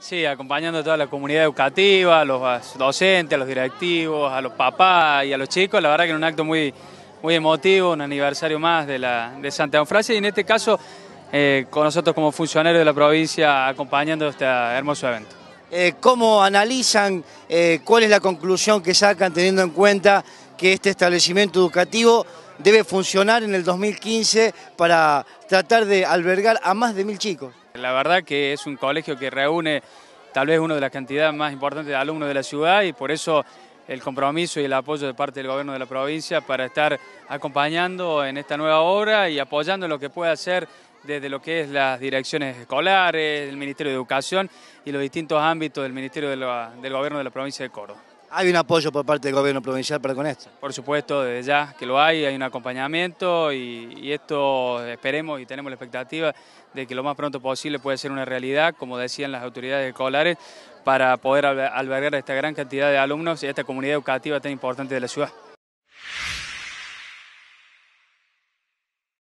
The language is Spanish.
Sí, acompañando a toda la comunidad educativa, a los docentes, a los directivos, a los papás y a los chicos. La verdad que es un acto muy, muy emotivo, un aniversario más de, la, de Santa Eufrasia y en este caso eh, con nosotros como funcionarios de la provincia acompañando este hermoso evento. Eh, ¿Cómo analizan, eh, cuál es la conclusión que sacan teniendo en cuenta que este establecimiento educativo debe funcionar en el 2015 para tratar de albergar a más de mil chicos. La verdad que es un colegio que reúne tal vez una de las cantidades más importantes de alumnos de la ciudad y por eso el compromiso y el apoyo de parte del gobierno de la provincia para estar acompañando en esta nueva obra y apoyando lo que pueda hacer desde lo que es las direcciones escolares, el Ministerio de Educación y los distintos ámbitos del Ministerio del Gobierno de la provincia de Córdoba. ¿Hay un apoyo por parte del gobierno provincial para con esto? Por supuesto, desde ya que lo hay, hay un acompañamiento y, esto esperemos y tenemos la expectativa de que lo más pronto posible pueda ser una realidad, como decían las autoridades escolares, para poder albergar esta gran cantidad de alumnos y esta comunidad educativa tan importante de la ciudad.